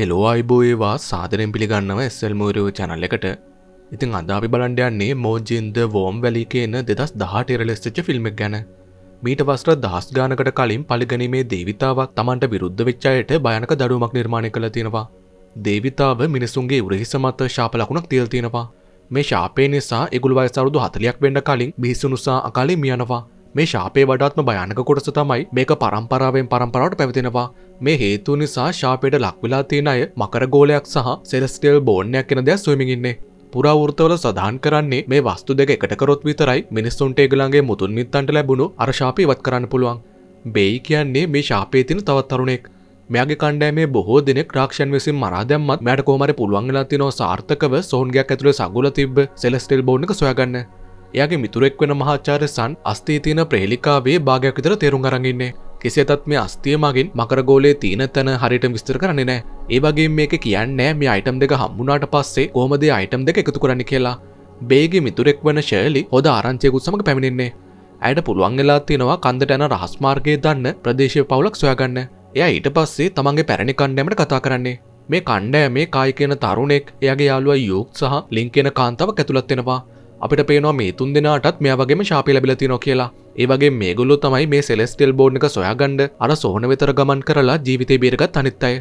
Hello අයිබෝඒවා සාදරෙන් පිළිගන්නව එස්සල්මූරු channel එකට ඉතින් අදාපි බලන්ඩයන්නේ මෝජින්ද worm වැලිකේන දෙදස් දහටෙරලෙස්ච ෆිල්ම් ගැන මීට වස්ත්‍ර දහස් ගානකට කලින් පලිගැනීමේ දේවිතාවක් තමන්ට විරුද්ධ වෙච්චායට භයනක දඩුමක් නිර්මාණය කළ තියෙනවා දේවිතාව මිනිසුන්ගේ උරහිසමත්ත ශාපලකුණක් තියල් තියෙනවා මේ ශාපේ නිසා ඉගුල් වයසරුදු හතලයක් වෙන්ඩ කලින් බිහිසුනුසා අකාලේ මියනවා මේ ශාපේ වඩාත්ම භයනක කොටස තමයි මේක පරම්පරාවෙන් පරම්පරාවට පැවතිෙනවා මේ හේතු නිසා ශාපයට ලක්වෙලා තියෙන අය මකර ගෝලයක් සහ සෙලස්ටෙල් බෝන්නයක් කෙන දෙයක් ස්වමිඉන්නේ පුරාවෘතවල සඳහන් කරන්නේ මේ වස්තු දෙක එකටකරොත් විතරයි මිනිස්සුන්ට ඒගලන්ගේ මුතුන් මිත්තන්ට ලැබුණු අරශාපය වත් කරන්න පුළුවන් බෙයි කියන්නේ මේ ශාපේ තින තවත් තරුණෙක් මෙයාගේ කණ්ඩෑමේ බොහෝ දෙනෙක් රක්ෂන් විසින් මරාදැම්මත් මෑට කෝමර පුළුවන්ගලා තිනෝ සාර්ථකව සෝන්ගයක් ඇතුළ සගුල තිබ සෙලස්ටෙල් බෝන්නක සොයාගන්න එයාගේ මිතුරෙක් වෙන මහාචාර්ය සන් අස්තේ තියෙන ප්‍රේලිකාවේ භාගයක් විතර තේරුම් අරගින්නේ කෙසේතත් මේ අස්තියමගින් මකරගෝලේ තියෙන තැන හරිට විස්තර කරන්නේ නෑ ඒවගේ මේක කියන්නේ මේ අයිටම් දෙක හම්බුනාට පස්සේ කෝමදේ අයිටම් දෙක එකතු කරන්න කියලා බේගේ මිතුරෙක් වන ශෑලි හොද ආරංචයකුත් සමඟ පැමිණෙන්නේ ඇයට පුළුවන් වෙලා තියෙනවා කන්දට යන රහස්මාර්ගය දන්න ප්‍රදේශය පවුලක් සොයාගන්න එය ඊට පස්සේ තමන්ගේ පැරණි කණ්ඩෑමට කතා කරන්නේ මේ කණ්ඩෑ මේ කායි කියන තරුණෙක් එයාගේ යාළුව යුක් සහ ලිංකෙන කාන්තාව ඇතුළත් වෙනවා අපිට පේනවා මේ තුන් දෙනාටත් මෙයා වගේම ශාපය ලැබිලා තියෙනවා කියලා. ඒ වගේ මේගොල්ලෝ තමයි මේ සෙලෙස්ටියල් බෝන් එක සොයාගන්න අර සෝහන වෙතර ගමන් කරලා ජීවිතේ බේරගත් අනිත් අය.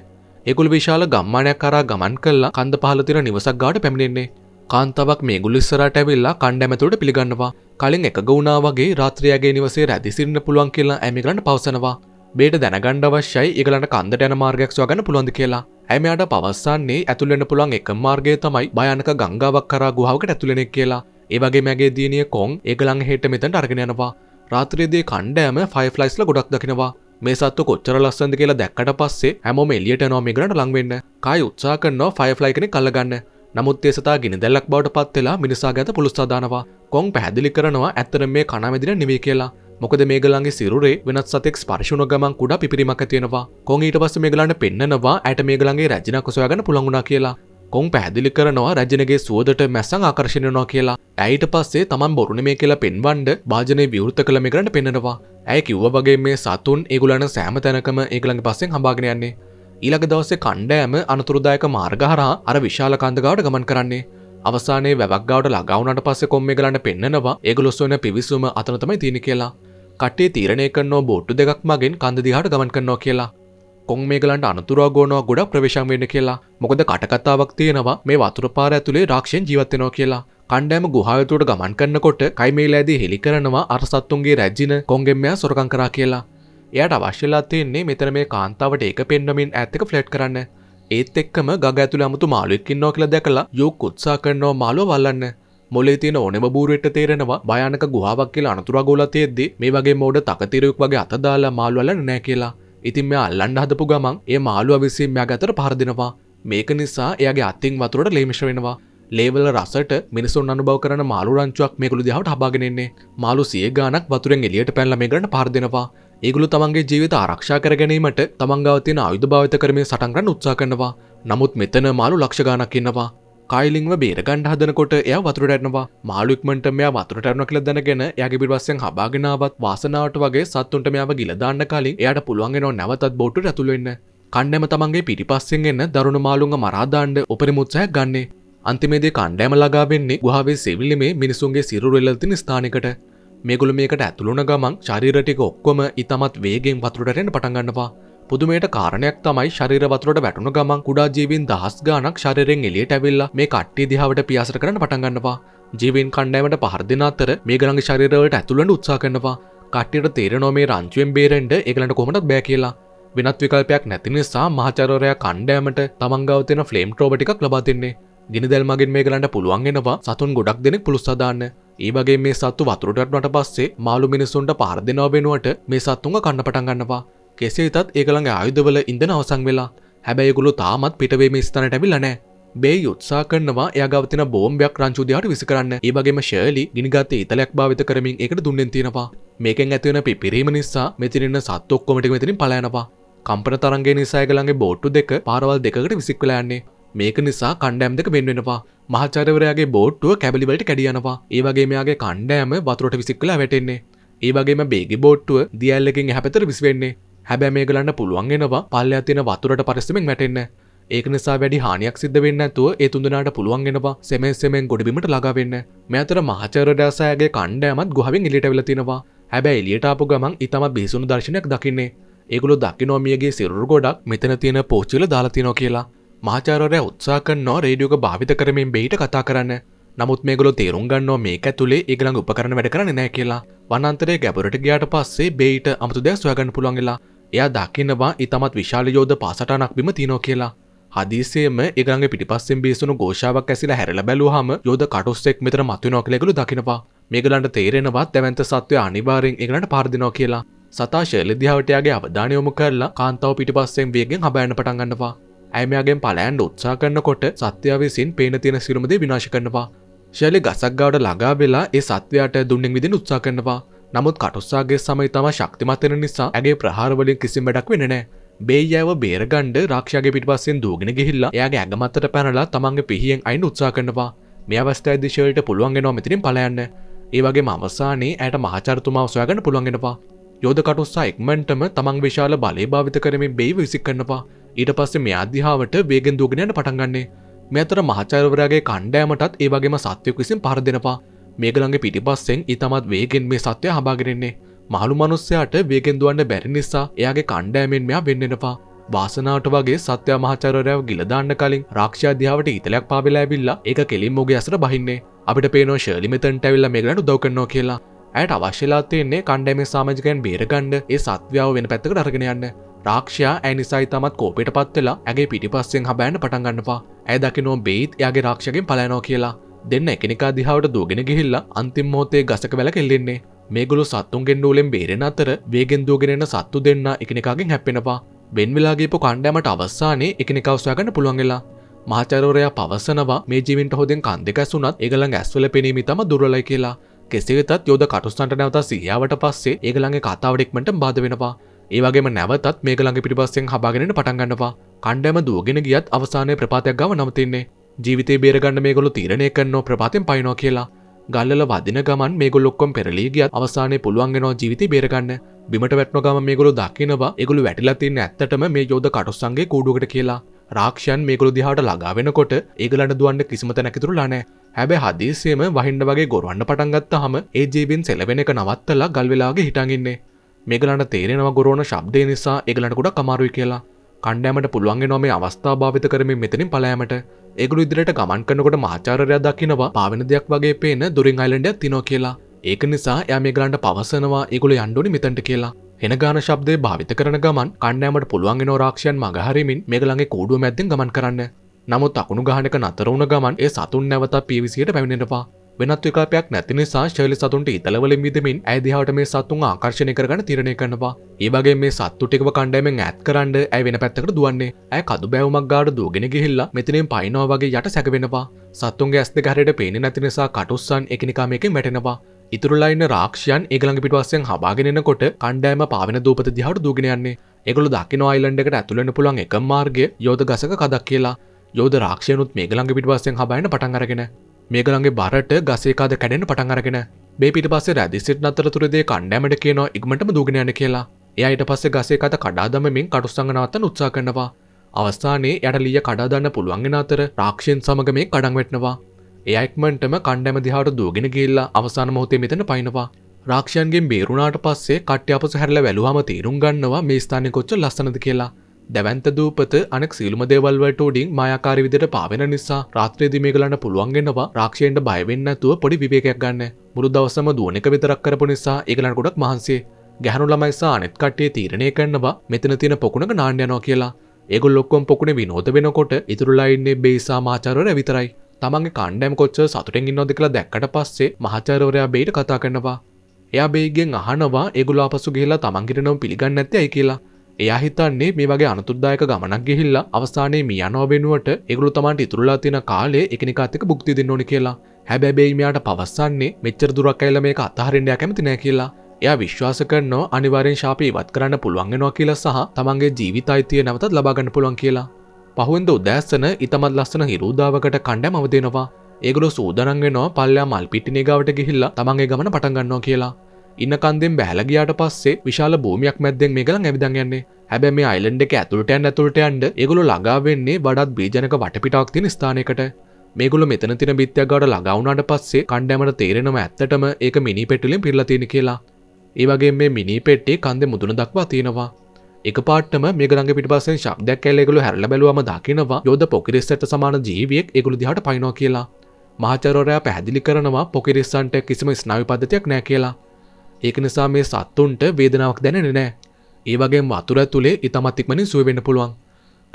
ඒගොල්ලෝ විශාල ගම්මානයක් කරා ගමන් කළා කන්ද පහළ තියෙන නිවසක් ගාවට පැමිණෙන්නේ. කාන්තාවක් මේගොල්ලෝ ඉස්සරහට ඇවිල්ලා කණ්ඩැමැතුරට පිළිගන්නවා. කලින් එකග වුණා වගේ රාත්‍රියගේ නිවසේ රැඳී පුළුවන් කියලා ඇමිගලන්ට පවසනවා. බේට දැනගන්න අවශ්‍යයි ඒගලන්ට කන්දට යන මාර්ගයක් සොයාගන්න පුළුවන්ද කියලා. ඇමයාට පවස්සන්නේ ඇතුළෙන්න පුළුවන් එක මාර්ගය තමයි භයානක ගංගාවක් කරා ගුහාවකට ඇතුළෙනෙක් කියලා. ඒවගේ මැගේ දියනිය කොන් ඒගලං හෙට මෙතැට අර්ගෙනයනවා රාත්‍රයේදේ කණ්ඩෑම ෆයිෆ්ලයිස්ල ගොඩක් දකිනවා මේ සත්තු කොච්චර ලස්සඳ කියලා දැක්කට පස්සේ හැමෝම එලියට නෝමිගට ලංවෙන්න කායි උත්සා කරනවා ෆයිෆ්ලයි කෙන කල්ලගන්න නමුත් ඒසතා ගෙන දැල්ලක් බවට පත්වෙලා මිනිසා ගැත පුළස්ථාදානවා කොන් පැහැදිලි කරනවා ඇත්තර මේ කනමැදින නිවේ කියලා මොකද මේගලන්ගේ සිරුරේ වෙනත් සතෙක් පර්ශුණ ගමන් කුඩා පිරිමක් තියෙනවා කොන් ඊට පස්ස මේගලන්න පෙන්න්නනවා ඇට මේගලන්ගේ රැජින කොසයාගන්න පුළඟුණ කියලා කොන් පැදිලි කරනවා රජනගේ සුවදට මැසං ආකර්ශණයනවා කියලා ඇයිට පස්සේ තමන් බොරුණ මේ කියලා පෙන්වන්ඩ භාජනය විවෘත කළ මේ කරට පෙනෙනවා ඇය කිව්ව වගේ මේ සතුන් ඒගුලන සෑම තැනකම ඒගළඟ පස්සෙන් හභාගෙනයන්නේ ඊළඟ දවස්සේ කණ්ඩෑම අනතුරුදායක මාර්ගහරා අර විශාල කන්දගාවට ගමන් කරන්නේ අවසානයේ වැවක්ගාවට ලගවුනට පස්සේ කොම්ම ගලන්න පෙන්නවා ඒගොලොස්වන පිවිසුම අතනතමයි තියෙන කියලා කටේ තීරණය කරන්නෝ බෝට්ටු දෙකක් මගෙන් කන්දදිහට ගමන් කරනවා කියලා කොන් මේගලන්ට අනතුරා ගෝනවා ගොඩක් ප්‍රවේශම් වෙන්න කියලා මොකද කටකතාවක් තියෙනවා මේ වතුරපාර ඇතුළේ රක්ෂෙන් ජීවත්වෙනවා කියලා කණ්ඩෑම ගුහායතුට ගමන් කරන්නකොට කයිමේලෑදී හෙළි කරනවා අරසත්තුන්ගේ රැජ්ජින කොන්ගෙම්මයා සොරකං කරා කියලා එයට අවශ්‍යලා තියෙන්නේ මෙතන මේ කාන්තාවට ඒක පෙන්නමින් ඇත්තක ෆ්ලට් කරන්න ඒත් එක්කම ගග ඇතුළ අමුතු මාළුවක්කින්නෝ කියලා දැකලා යොක් උත්සා කරනවා මාලෝ වල්ලන්න මොලේ තියෙන ඕනෙම බූරුවට තේරෙනවා භයානක ගුහාවක් කියලා අනතුරා ගෝලා තියෙද්දි මේ වගේ මෝඩ තකතිරයෙක් වගේ අතදාලා මාළුවලන්න නෑ කියලා ඉතින් මෙයා අල්ලන්න හදපු ගමන් ඒ මාළුව විසින් මෙයා ගතට පහර දෙනවා. මේක නිසා එයාගේ අතින් වතුරට ලේමිෂ වෙනවා. ලේවල රසට මිනිසුන් අනුභව කරන මාළු රංචුවක් මේකුළු දිහාට හබාගෙනෙන්නේ. මාළු සිය ගාණක් වතුරෙන් එළියට පැනලා මේකට පාර දෙනවා. ඒගොල්ලෝ තමන්ගේ ජීවිත ආරක්ෂා කර ගැනීමට තමන් ගාව තියෙන ආයුධ භාවිත කරමින් සටන් කරන්න උත්සාහ කරනවා. නමුත් මෙතන මාළු ලක්ෂ ගාණක් ඉන්නවා. කායිලිංව බේරගණ්ඩ හදනකොට එය වතුරටනවා මාලුක්මට මෙයා වතුරටන කළ දැනගෙන යගේ පිවස්සෙන් හබාගෙනාවත් වාසනාවට වගේ සත්තුන්ට මෙයාව ගිලදාන්න කලින් එයට පුළුවන්ගෙනව නැවතත් බොටු ඇතුළවෙන්න කණ්ඩෑම තමන්ගේ පිටිපස්සෙන් එන්න දරුණු මාලුන්ග මරාදාණ්ඩ උපරිමුත්සයක් ගන්නේ අන්තිමේදේ කණ්ඩෑම ලගාවෙන්නේ ගුහාවේ සිවිල්ලිමේ මිනිසුන්ගේ සිරුරෙල්ලතින ස්ථානකට මේගොල මේකට ඇතුළුන ගමන් ශරීරටික ඔක්කොම ඉතාමත් වේගෙන් වතුරටරෙන් පටගන්නවා පුදුමයට කාරණයක් තමයි ශරීර වතුරට වැටුණු ගමන් කුඩා ජීවීන් දහස් ගාණක් ශරීරයෙන් එළියට ඇවිල්ලා මේ කට්ටිය දිහාවට පියාසර කරන්න පටන් ගන්නවා. ජීවීන් කණ්ඩායමට පහර දෙන අතර මේගලන්ගේ ශරීරවලට ඇතුළු වෙන්න උත්සාහ කරනවා. කට්ටියට තේරෙනවා මේ රංචුවෙන් බේරෙන්න ඒගලන්ට කොහොමදත් බෑ කියලා. වෙනත් විකල්පයක් නැති නිසා මහාචාර්යවරයා කණ්ඩායමට තමන් ගාව තියෙන ෆ්ලේම් ට්‍රෝබ ටිකක් ලබා දෙන්නේ. ගිනිදැල් මගින් මේගලන්ට පුළුවන් වෙනවා සතුන් ගොඩක් දෙනෙක් පුළුස්සා දාන්න. ඒවගේ මේ සත්තු වතුරටට පස්සේ මාළු මිනිසුන්ට පහර දෙනවා වෙනුවට මේ සත්තුන්ව කන්න පටන් ගන්නවා. කෙසේ තත් ඒකළඟ ආයුධවල ඉඳන අවසං වෙලා හැබැයිගුලු තාමත් පිටවීම ස්ථනට ඇවිලනෑ බේ යුත්සා කරනවා යගවතින බෝම්භයක් රංචුදයාට විසි කරන්න ඒවගේම ශලි ගිනිගත්ත ඉතලයක් භාවිත කරමින් එකට දුන්නෙන් තියෙනවා මේකෙන් ඇතිවන පිරිම නිසා මෙතිරන්න සත්තොක්කොමටි මෙතිරින් පලයනවා කම්පන තරන්ගේ නිසායගලගේ බෝට්ටු දෙක පාරවල් දෙකට විසික්වලයන්නේ මේක නිසා කණ්ඩෑම් දෙක වෙන්වෙනවා මහචරවරයාගේ බෝට්ටුව කැබලිවලට කැඩියනවා ඒවගේ මෙයාගේ කණ්ඩෑම වතුරට විසික්කලා වැටෙන්නේ ඒවගේම බේගි බෝට්ටුව දියල්ලකින් හැපතර විස්වෙන්නේ හැබැ මේගලන්න පුළුවන්ගෙනවා පල්ල අතින වතුරට පරිස්සමෙන් වැටෙන්න ඒක නිසා වැඩි හානියක් සිද්ධ වෙන්න ඇතුව ඒ තුඳනාට පුළුවන්ගෙනවා සෙමෙස්සෙමෙන් ගොඩිබීමට ලඟවෙන්න මෙතර මහචර ඩෑසෑගේ කණ්ඩෑමත් ගොහවින් එලිට වෙලතිනවා හැබැයි එලියටාපු ගමන් ඉතම බිසුණු දර්ශනයක් දකින්නේ ඒගුළු දකිනෝමියගේ සිරුරු ගොඩක් මෙතන තියෙන පෝච්චිල දාලාතිනෝ කියලා මාචාරය උත්සා කන්නෝ රේඩියෝක භාවිත කරමින් බෙහිට කතා කරන්න නමුත් මේගොලො තේරුම් ගන්නවා මේක ඇතුලේ ඒගළඟ උපකරන වැඩ කරන්න නෑ කියලා වනන්තරේ ගැබරට ගයාට පස්සේ බේට අමතු දෙයක් සොයාගන්න පුළුවන්ගලා එයා දකිනවා ඉතමත් විශාල යෝධ පාසටනක් බිම තිනෝ කියලා. හදිසියම ඒගඟ පිටිපස්සෙන් බේසුණු ගෝෂාවක් ඇසිලා හැරලා බැලුවාම යෝධ කටුස්සෙක් මෙතන මතුවෙනවා කියලා ඒගොල්ලෝ දකිනවා. මේගලන්ට තේරෙනවා දැවැන්ත සත්වය අනිවාර්යෙන් ඒගලන්ට පාර දෙනවා කියලා. සතා ශෛලදිහාවට යාගේ අවධානය යොමු කරලා කාන්තාව පිටිපස්සෙන් වේගෙන් හඹයන්න පටන් ගන්නවා. ඇය මෙයාගෙන් පලයන්ඩ උත්සාහ කරනකොට සත්‍යයා විසින් පේන තියෙන සිරුම දේ විනාශ කරනවා. ශෛලි ගසක් ගාවට ළඟා වෙලා ඒ සත්වයාට දුන්නෙන් විදිහට උත්සාහ කරනවා. නමුත් කටුස්සාගේ සමයි තම ශක්තිමත්තෙන නිසා ඇගේ ප්‍රහාරවලින් කිසිම වැඩක් වෙනෑ බේයව බේරගණ්ඩ රක්ෂගේ පිටිපස්සෙන් දූගෙන ගිහිල්ලා යාගේ ඇගමත්තට පැනලා තමන්ගේ පිහියෙන් අයින් උත්සා කරනවා මේ අවස්ථයි දිශවලට පුළුවන්ගෙනවා මෙතිරින් පලයන්න ඒවගේ මවසානේ ඇයට මහචරතුමාව සොයාගන්න පුළුවන්ගෙනවා යෝධ කටුස්සා එක්මන්ටම තමන් විශාල බලය භාවිත කරමින් බේ විසික් කරනවා ඊට පස්සේ මේ අධ්‍යාවට වේගෙන් දූගෙනයන පටන්ගන්නේ මෙතර මහචරවරයාගේ කණ්ඩෑමටත් ඒවගේම සත්‍යයක් විසින් පරදිනවා මේගළඟ පිටිපස්සෙන් ඉතමත් වේගෙන් මේ සත්‍යය හබාගෙනෙන්නේ මහළු මනුස්සයාට වේගෙන්දුවන්න බැරි නිසා එයාගේ කණ්ඩෑමෙන් මෙයා වෙන්නෙනවා වාසනාට වගේ සත්‍ය මහචරරයව ගිලදාන්න කලින් රක්ෂාධ්‍යාවට ඉතලයක් පාවෙලාඇවිල්ලා ඒ කෙලින් මෝගේ ඇසර බහින්නේ අපිට පේනෝ ශලිමිතන්ට ඇවිල්ල මේගලට දවකන්නෝ කියලා ඇයට අවශ්‍යලාත්තයන්නේ කණ්ඩෑම සාමජකයන් බේරගණ්ඩ ඒ සත්‍යාව වෙන පැත්තක රගෙනයන්න රාක්ෂයා ඇනිසයි තමත් කෝපිට පත්වෙලා ඇගේ පිටිපස්සෙන් හබෑන පටන්ගන්නවා ඇය දකිනෝ බේත් යාගේ රාක්ෂගෙන් පලයනෝ කියලා දෙන්න එකනිකා දිහාාවට දූගෙන ගිහිල්ලා අන්තිම් මෝතේ ගසක වැල කෙල්ලෙන්නේ මේගොලු සත්තුන්ගෙන් නූලෙන් බේරෙන අතර වේගෙන් දූගෙනෙන සත්තු දෙන්න එකනිකාගෙන් හැපෙනවා වෙන්වෙලාගේපු කණ්ඩෑමට අවස්සානයේ එකනිකවස්යාගන්න පුළුවන්ගලා මහචරෝරයා පවසනවා මේ ජීවින්ට හොදෙන් කන් දෙක ඇසුනත් ඒගළඟ ඇස්වල පෙනීම තම දුරලයි කියලා කෙසේවෙතත් යෝධ කටුස්ටන්ට නැවත සියාවට පස්සේ ඒගළඟේ කතාවඩෙක්මට බාද වෙනවා ඒවගේම නැවතත් මේගළඟ පිටිපස්සෙන් හබාගෙනට පටන්ගන්නවා කණ්ඩෑම දුවගෙන ගියත් අවසානය ප්‍රපාතයක් ගව නවතින්නේ ජීවිතේ බේරගන්න මේගොලු තීරණය කරනෝ ප්‍රපාතෙන් පයිනෝ කියලා ගල්ල වදින ගමන් මේ ගොල්ලොක්කොම් පෙරලීගිය අවසානය පුළුවන්ගෙනවා ජීවිත බේරගන්න බිමට වැට්න ගම මේගොලු දකිනවා එගොලු වැටිලතින්න ඇත්තටම මේ යෝධ කටුස්සන්ගේ කූඩුවට කියලා රාක්ෂයන් මේගොලු දිහාට ලගා වෙනකොට ඒගලන්න දුවන්න කිසිම තැනැකිතුරුලානෑ හැබැ හදිසියම වහින්ඩ වගේ ගොරුවන්න පටන්ගත්ත හම ඒ ජීවින් සෙලවෙන එක නවත්තලා ගල්වෙලාගේ හිටඟින්නේ මේගලන්න තේරෙනවා ගොරෝන ශබ්දය නිසා ඒගලන්නකුඩ කමාරුයි කියලා කණ්ඩෑමට පුළුවන්ගේ නොමේ අවස්ථා භාවිත කරමින් මෙතනින් පලෑමට ඒගුළු ඉදිරියට ගමන් කරනකොට මාචාරයා දකිනවා පාවෙන දෙයක් වගේ පේන දුරින් අයිලන්ඩයක් තිනෝ කියලා ඒක නිසා යා මේ ගලන්ට පවසනවා ඒගුල යන්ඩුනි මෙතැට කියලා එන ගාන ශබ්දය භාවිත කරන ගමන් කණ්ඩෑමට පුළුවන්ගෙන රාක්ෂයන් මගහරිමින් මේගලගේ කූඩුව මැද්දෙන් ගමන් කරන්න නමුත් අකුණු ගහනක නතර වුණ ගමන් ඒ සතුන් නැවත පිවිසියට පැමිණෙනවා වෙනත් විකල්පයක් නැති නිසා ශෛල සතුන්ට ඉතලවලින් මිදමින් ඇය දිහාට මේ සතුන් ආකර්ෂණය කරගන්න තීරණය කරනවා. ඒ වගේ මේ සත්තු ටිකව කණ්ඩායමෙන් ඈත් කරන්න ඇය වෙන පැත්තකට දුවන්නේ. ඇය කදු බැවුමක් ගාඩ දුවගෙන ගිහිල්ලා මෙතනින් පයින්නවා වගේ යට සැකවෙනවා. සත්තුන්ගේ ඇස් දෙක හරියට පේන්නේ නැති නිසා කටුස්සන් එකිනෙකා මේකෙන් වැටෙනවා. ඉතුරලයින්න රාක්ෂයන් ඒගළඟ පිටවස්සෙන් හබාගෙනනකොට කණ්ඩෑම පාවෙන දූපත දිහට දුගෙනයන්නේ එකගොල දකින අයිල්ලන්ඩකට ඇතුලන්න පුළන් එක මාර්ගය යෝධ ගසක කදක් කියලා යෝධ රක්ෂයනුත් මේගළඟ පිටවස්සෙන් හබයින පටන්ගරගෙන මේගලන්ගේ බරට ගසේකාද කැඩෙන පටන්ගරගෙන මේ පිට පස්සේ රැදිසිට අතරතුරදේ කණ්ඩෑමට කියන ඉක්මටම දුගෙනයන කියලා එයට පස්සේ ගසේ කත කඩාදමමින් කටුස්සඟනවත්තන් උත්සා කරනවා අවස්ථානයේ යට ලිය කඩාදන්න පුළුවන්ගෙන අතර රාක්ෂයෙන් සමග මේ කඩංවෙටනවා එයයික්මටම කණ්ඩෑම දිහාට දූගෙන ගිල්ලා අවසාන මොහොතේ මෙතන පයිනවා රාක්ෂයන්ගෙන් බේරුණාට පස්සේ කට්්‍ය අපස හැරල වැලුවම තේරුම් ගන්නවා මේ ස්ථානය කොච්ච ලස්සනද කියලා දැවන්ත දූපත අනෙක් සියලුම දේවල් වලට උඩින් මායාකාරී විදිහට පාවෙන නිසා රාත්‍රියේදී මේක ගලන්න පුළුවන් වෙනවා රාක්ෂයෙන්ට බය වෙන්නේ නැතුව පොඩි විවේකයක් ගන්න. මුළු දවසම දුවන එක විතරක් කරපු නිසා ඒගලන්ට ගොඩක් මහන්සියි. ගැහණු ළමයි සහ අනෙක් කට්ටිය තීරණය කරනවා මෙතන තියෙන පොකුණක නාන්න යනවා කියලා. ඒගොල්ලෝ ඔක්කොම පොකුණේ විනෝද වෙනකොට ඉතුරුලා ඉන්නේ බේසා මාචාර්යවරයා විතරයි. තමන්ගේ කණ්ඩෑම් කොච්චර සතුටෙන් ඉන්නවද කියලා දැක්කට පස්සේ මහාචාර්යවරයා බේට කතා කරනවා. එයා බේගෙන් අහනවා ඒගොල්ලෝ ආපසු ගිහිල්ලා තමන්ගිට නම් පිළිගන්නේ නැත්තේ ඇයි කියලා. එයා හිතන්නේ මේ වගේ අනතුද්දායක ගමනක් ගිහිල්ලා අවසානයේ මිය යනවා වෙනුවට ඒගොල්ලෝ තමන්ට ඉතුරුලා තියෙන කාලේ එකිනෙකාත් එක්ක භුක්ති දෙන්න ඕනි කියලා. හැබැයි මෙයාට පවස්සන්නේ මෙච්චර දුරක් ඇවිල්ලා මේක අතහරින්න කැමති නෑ කියලා. එයා විශ්වාස කරනවා අනිවාර්යෙන් ශාපේ ඉවත් කරන්න පුළුවන් වෙනවා කියලා සහ තමන්ගේ ජීවිත අයිතිය නැවතත් ලබා ගන්න පුළුවන් කියලා. පහුවෙන්ද උදෑසන ඉතමත් ලස්සන හිරුදාවකට කණ්ඩෑම අවදෙනවා. ඒගොල්ලෝ සූදානම් වෙනවා පල්ලෙයා මල් පිටිනේ ගාවට ගිහිල්ලා තමන්ගේ ගමන පටන් ගන්නවා කියලා. ඉන්න කන්දෙන් බැහලා ගියාට පස්සේ විශාල භූමියක් මැද්දෙන් මේකලන් ඇවිදන් යන්නේ. හැබැයි මේ අයිලන්ඩ් එක ඇතුළට යන්න ඇතුළට යන්න ඒගොල්ලෝ ළඟා වෙන්නේ වඩාත් බීජනක වටපිටාවක් තියෙන ස්ථානයකට. මේගොල මෙතන තින බිත්තියක් ගාඩ ලගවුනාට පස්සේ කණ්ඩෑමට තේරෙනම ඇත්තටම ඒක මිනි පෙට්ටිලින් පිරලතින කියලා. ඒවගේ මේ මිනි පෙට්ටේ කන්ද මුදුන දක්වා තියෙනවා. එක පාටම මේගලගේ පිටිපස්සෙන් ශබ්දයක් කැලේගොලු හැරල බැලුවම දකිනවා යොද පොකිරිස්සට සමාන ජීවියෙක් ඒගොලු දිහාට පයින්නවා කියලා. මහාචාර්යවරයා පැහැදිලි කරනවා පොකිරිස්සන්ට කිසිම ස්නායු පද්ධතියක් නැහැ කියලා. ඒක නිසා මේ සත්තුන්ට වේදනාවක් දැනෙන්නේ නැහැ. ඒ වගේම වතුර ඇතුලේ ඊටමත් ඉක්මනින් සුව වෙන්න පුළුවන්.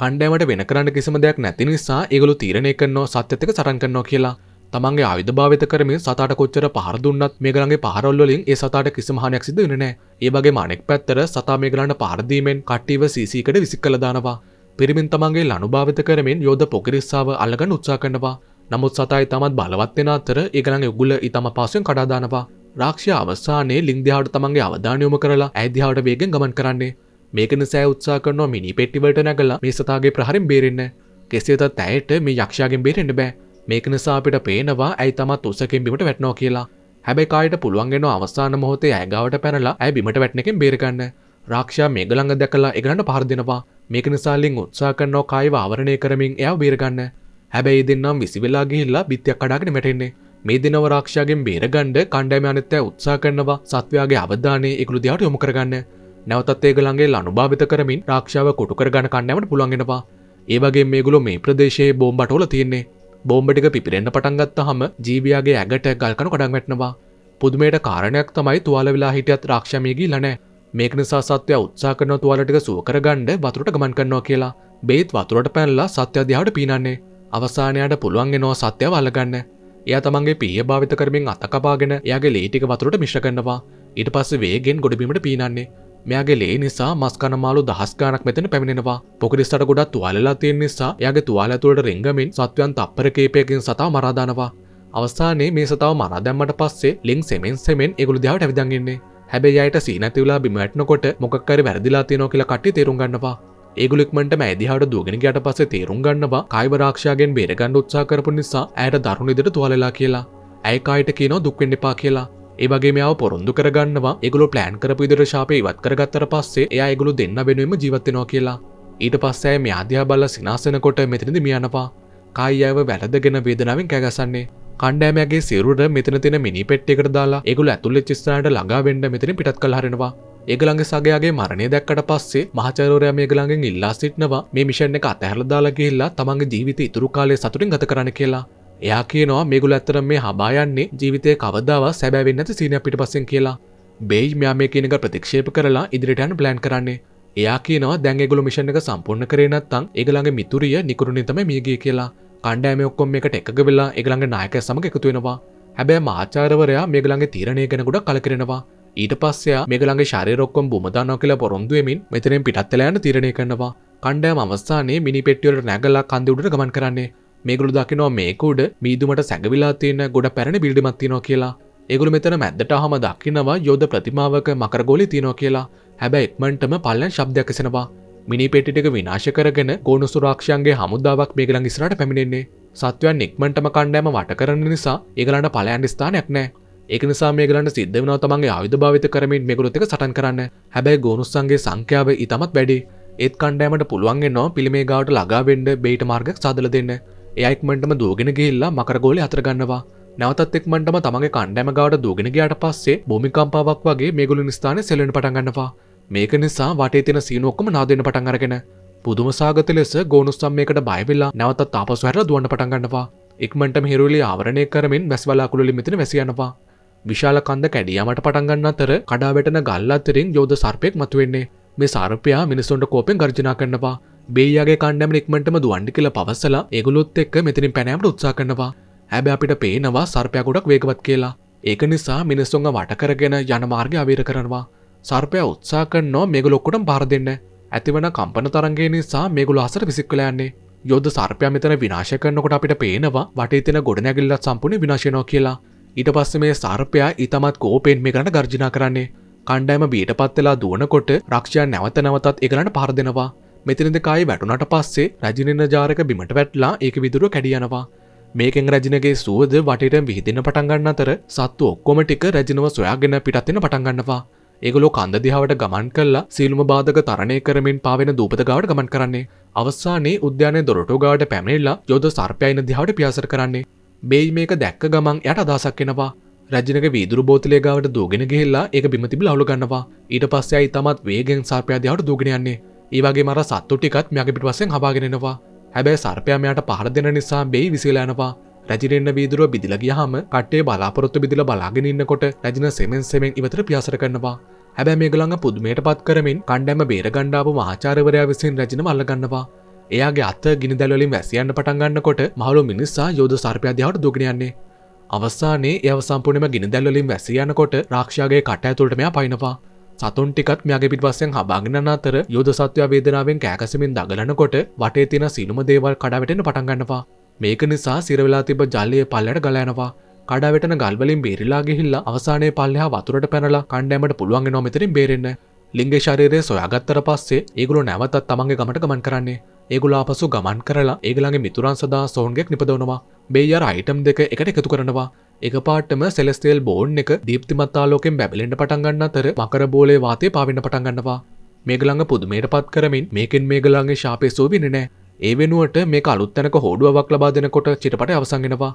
කණ්ඩායමට වෙන කරන්න කිසිම දෙයක් නැති නිසා ඒගොල්ලෝ තීරණය කරනවා සත්‍යත් එක්ක සටන් කරනවා කියලා. තමන්ගේ ආයුධභාවිත කරමින් සතාට කොච්චර පහර දුන්නත් මේගලන්ගේ පහරවල් වලින් ඒ සතාට කිසිම හානියක් සිදු වෙන්නේ නැහැ. ඒ වගේම අනෙක් පැත්තට සතා මේගලන්ට පහර දීමෙන් කට්ටිව CC එකට විසික් කළා දානවා. පිරිමින් තමන්ගේ ලනුභාවිත කරමින් යෝධ පොකිරිස්සාව අල්ලගන්න උත්සාහ කරනවා. නමුත් සතායි තමත් බලවත් වෙන අතර ඒගලන්ගේ උගුල ඊටම පාසෙන් කඩා දානවා. රාක්ෂය අවසානයේ ලින්දිහාට තමන්ගේ අවධානයොම කරලා ඇදිහාට වේගෙන් ගමන් කරන්නේ මේකන සෑ උත්සා කරනවා මිනි පෙට්ටිවලට නැගලා මේ සතාගේ ප්‍රහරින් බේරෙන්න කෙසේතත් ඇයට මේ යක්ෂයාගෙන් බේරෙන්න බෑ මේක නිසා අපිට පේනවා ඇයි තමත් උසකින් බිමට වැටනවා කියලා හැබැයි කායට පුළුවන් වෙන අවසාන මොහොතේ ඇගාවට පැනලා ඇය බිමට වැටෙනකෙන් බේරගන්න රාක්ෂා මේක ළඟ දැකලා ඒගොල්ලන්ට පහර දෙනවා මේක නිසා ලින් උත්සාහ කරනවා කායව ආවරණය කරමින් එයාව බේරගන්න හැබැයි දෙන්නම් විසි වෙලා ගිහිල්ලා බිත්තියක් කඩාගෙන වැටෙන්නේ මේ දෙනව රක්ෂයාගෙන් බේරගණ්ඩ කණ්ඩෑම අනත්තෑ උත්සා කරනවා සත්වයාගේ අවධානය එකළු දෙයාට යොමු කරගන්න නැවතත් ඒගලන්ගේ අනුභාවිත කරමින් රක්ෂාව කොටු කරගන්න කණ්ඩෑමට පුළන්ගෙනවා ඒවගේ මේගුලො මේ ප්‍රදේශයේ බෝම්බටෝල තියෙන්නේ බෝම්බටික පිපිරෙන්න්න පටන්ගත්ත හම ජීවයාගේ ඇගට ගල්කනු කඩක් වැටනවා පුදුමයට කාරණයක් තමයි තුවාල වෙලා හිටියත් රක්ෂමයගී ලනෑ මේක නිසා සත්‍යය උත්සා කරන තුවාලටික සුවකරගණ්ඩ වතුරට ගමන් කරනවා කියලා බේත් වතුරට පැල්ලා සත්‍යධ්‍යාවට පීනන්නේ අවසානයට පුළුවන්ගෙනවා සත්‍යය වල්ලගන්න එයා තමන්ගේ පිය භාවිත කරමින් අතකපාගෙන යාගේ ලේටික වතුරට මිශ්‍ර කරනවා ඊට පස්සේ වේගෙන් ගොඩබීමට පීනන්නේ මෙයාගේ ලේ නිසා මස්කනමාලු දහස් ගානක් මෙතන පැමිණෙනවා. පොකිරිස්සට ගොඩක් තුවාලලා තියෙන නිසා එයාගේ තුවාල ඇතුළට රිංගමින් සත්වයන් තප්පර කීපයකින් සතා මරා දානවා. අවසානයේ මේ සතාව මරා දැම්මට පස්සේ ලින් සෙමෙන් සෙමෙන් ඒගොල්ලෝ දිහාට ඇවිදන් ඉන්නේ. හැබැයි අයට සීනතිවලා බිම වැටෙනකොට මොකක් හරි වැරදිලා තියෙනවා කියලා කට්ටිය තේරුම් ගන්නවා. ඒගුලෙක්මට ඇදිහාට දුවගෙන ගට පසේ තේරුම් ගන්නවා කයිවරක්ෂාගෙන් බේරගන්න උත්සා කරපු නිසා ඇයට දරුණුදිට තුවලලා කියලා ඇයකායට කියනෝ දුක්වෙන්න එපා කියලා ඒගේ මෙයාව පොරොන්දු කරගන්නවා එගුලු ප්ලෑන් කරපු ඉදිර ශාපය ඉවත් කරගත්තර පස්සේ එයා එගුලු දෙන්න වෙනුවම ජීවත්වෙනවා කියලා ඊට පස්සෑ මේ අධ්‍යා බල සිනාසනකොට මෙතනදි මියනවා කායියව වැලදගෙන වේදනාවෙන් කැගසන්නේ කණ්ඩෑමගේ සිරුට මෙතන තින මිනි පෙට්ටෙකට දාලා එගුල ඇතුල්ල චිස්තනට ළඟා වෙන්ඩ මෙතන පිටත් කළ හරෙනවා ඒගළඟ සගේගේ මරණය දැක්කට පස්සේ මහචරෝරයා මේගළඟෙන් ඉල්ලා සිටනවා මේ මිෂන් එක අතහැරදාලා ගිහිල්ලා තමන්ගේ ජීවිත ඉතුරු කාලය සතුටින් ගත කරන්න කියලා එයා කියනවා මේගුල ඇත්තර මේ හබායන්නේ ජීවිතය කවදාව සැබැවෙන්න ඇති සීනය පිට පස්සෙන් කියලා බේජ් මෙයා මේ කියනක ප්‍රතික්ෂේප කරලා ඉදිරිටයන් ප්ලෑන් කරන්නේ එයා කියනවා දැන්ගුල මිෂණ එක සම්පූර්ණ කරේනත්තං ඒගළඟ මිතුරිය නිකරුණනිතම මියගේ කියලා කණ්ඩෑම ඔක්කොම් එකට එකග වෙලා ඒගළඟ නායක සමඟ එකතුවෙනවා හැබැ මාචාරවරයා මේගළඟ තීරණය කෙනකුඩ කලකිරෙනවා ඊට පස්සයා මේකළගේ ශරයරොක්කොම් බුමදානො කියලා පොරොන්දුවමින් මෙතනෙන් පිටත්තලයන තිරණය කරනවා කණ්ඩෑම අවස්ථානයේ මිනිපෙට්ටියලට නැගලා කන්දවුට ගමන් කරන්නේ මේගුළු දකිනවා මේකුඩ මීදුමට සැගවිලා තියෙන ගොඩ පැරණ බිල්ඩිමත්තිනෝ කියලා ඒගුල මෙතන මැද්දට හම දක්කිනවා යෝධ ප්‍රතිමාවක මකරගොලි තිනෝ කියලා හැබැ එක්මන්ටම පල්ලන් ශබ්දයක්කසෙනවා මිනි පෙටිටක විනාශ කරගෙන ගෝනු සුරක්ෂයන්ගේ හමුදාවක් මේගලන් ඉස්රට පැමිණෙන්නේ සත්වයන් නික්මටම කණ්ඩෑම වට කරන්න නිසා ඒගලන්න පලයන් ස්ථානයක් නෑ ඒක නිසා මේගලන්ට සිද්ධ වෙනවා තමන්ගේ ආයුධ භාවිත කරමින් මේගොල්ලොත් එක සටන් කරන්න. හැබැයි ගෝනුස්සන්ගේ සංඛ්‍යාව ඊටමත් වැඩි. ඒත් කණ්ඩායමට පුළුවන් වෙනවා පිළිමේ ගාවට ළඟා වෙන්න බේට මාර්ගයක් සාදලා දෙන්න. එයා ඉක්මනටම දුවගෙන ගිහිල්ලා මකර ගෝලේ අතර ගන්නවා. නැවතත් එක්මටම තමගේ කණ්ඩෑම ගාවට දුගෙන ගයාට පස්සේ බොමිකම්පාවක් වගේ මේගුලු නිස්ථාන සෙලෙන පටන්ගන්නවා මේක නිසා වටේ තින සීනොක්කම නාදන පටන් අරගෙන පුදුම සාගත ලෙස ගෝනුස්සම් මේකට බයිවෙල්ලා නැවතත් තාපස් වැර දුවන්න පටන්ගන්නවා එක්මට හිරුලි ආවරණය කරමින් වැස්වලාකුළලි මෙතින වැසියනවා විශාල කන්ද කැඩියමට පටන්ගන්න අතර කඩා වැටන ගල් අතරින් යෝධ සර්පයෙක් මතුවෙන්නේ මේ සර්පයා මිනිස්සුන්ට කෝපෙන් ගර්ජනා කරනවා බේයාගේ කණ්ඩම ඉක්මටම දුවන්ඩි කියල පවස්සලා ඒගුලොත් එක්ක මෙතිනින් පැනෑමට උත්සා කරනවා හැබැ අපිට පේනවා සර්පයා ගොඩක් වේගවත් කියලා ඒක නිසා මිනිස්සුන්ග වටකරගෙන යන මාර්ගය අවීර කරනවා. සර්පය උත්සා කන්නෝ මෙගුලොක්කුට බාර දෙන්න. ඇතිවන කම්පන තරන්ගේ නිසා මෙගුල අසර විසික්කලයන්නේ. යොද සර්පය මෙතන විනාශ කරනකොට අපිට පේනවා වටේතන ගොඩනැගිල්ලත් සම්පුුණ විනාශනෝ කියලා ඊට පස්ස මේ සර්පයා ඉතමත් කෝපෙන් මේ කරන ගර්ජනා කරන්නේ කණ්ඩෑම බීට පත්වෙලා දුවනකොට රක්ෂයා නැවත නැවතත් එකලට පහර දෙනවා මෙතිනද කායි වැටුනට පස්සේ රජිනෙන ජාරක බිමට වැටලා ඒක විදුර කැඩියනවා මේකෙන් රජිනගේ සුවද වටට විහිදින පටන්ගන්න අතර සත්තු ඔක්කොම ටික රජිනව සොයාගෙන පිටත්තින පටන්ගන්නවා ඒගොලෝ කන්ද දිහාවට ගමන් කල්ලා සීල්ම බාධක තරණය කරමින් පාවෙන දූපත ගාවට ගමන් කරන්නේ අවසානයේ උද්‍යානය දොරටෝගාට පැමිණල්ලා යොද සර්පයයින දිහාට පියාසර කරන්නේ බේයි මේක දැක්ක ගමන් යට අදහසක් වෙනවා රජනක වීදුරු බෝතලය ගාවට දූගෙන ගෙල්ලා ඒ බිමතිබි ලවු ගන්නවා ඊට පස්සයයි තමත් වේගෙන් සර්පයාදයාවට දූගෙනයන්නේ ඒවගේ මර සත්තු ටිකත් මැගේ පිට වසෙන් හවාගෙනෙනවා හැබැයි සර්පයාමයට පහර දෙන නිසා බෙයි විසිලෑනවා රජරෙන්න්න වීදුරුව බිදිලගියහම කටේ බලාපොරොත්තු බිදිල බලාගෙනන්නකොට රජන සෙමෙන් සෙමෙන් ඉවතර පියාසර කරනවා හැබැ මේගළඟ පුදුමයට පත් කරමින් කණ්ඩැම බේරගණ්ඩාව මහාචාරවරයා විසින් රජන අල්ලගන්නවා එයාගේ අත ගිනි දැලින් වැසියන්න පටන්ගන්න කොට මහලු මිනිසා යෝධ සර්පයාධාවට දුගනයන්නේ අවස්සානේ ඒව සම්පූර්ණම ගිනි දැල්ලින් වැසියනකොට රක්ෂාගේ කට ඇතුළට මෙයා පයිනවා සතුන් ටිකත් මෙයාගේ පිටවස්සෙන් හබාගෙන අතර යෝධ සත්වයා වේදනාවෙන් කෑකසමින් දඟලනකොට වටේ තියෙන සිළුම දේවල් කඩාවැටෙන්න පටන් ගන්නවා. මේක නිසා සිරවෙලා තිබ්බ ජලය පල්ලයට ගලනවා. කඩාවැටෙන ගල් වලින් බේරිලා ගිහිල්ලා අවසානයේ පල්ලෙහා වතුරට පැනලා කණ්ඩෑමට පුළුවන් වෙනවා මෙතනින් බේරෙන්න. ලිංගේ ශරීරය සොයාගත්තට පස්සේ ඒගොල්ලෝ නැවතත් තමන්ගේ ගමට ගමන් කරන්නේ. ඒගුලා පසු ගමන් කරලා ඒගලගේ මිතුරන් සදා සෝන්ගෙක් නිපදවනවා බේයර අයිටම් දෙක එකට එකතු කරනවා එක පාටම සෙලස්තේල් බෝන් එක දීප්තිමත්තාලෝකෙන් බැබලෙන්ට පටන්ගන්න අතර මකර බෝලේ වාතය පාවින්න පටන්ගන්නවා මේගළඟ පුදුමයට පත් කරමින් මේකෙන් මේගළන්ගේ ශාපය සෝවිනනෑ ඒ වෙනුවට මේ අලුත්තැනක හෝඩුවක් ලබා දෙනකොට චිටපට අවසගෙනවා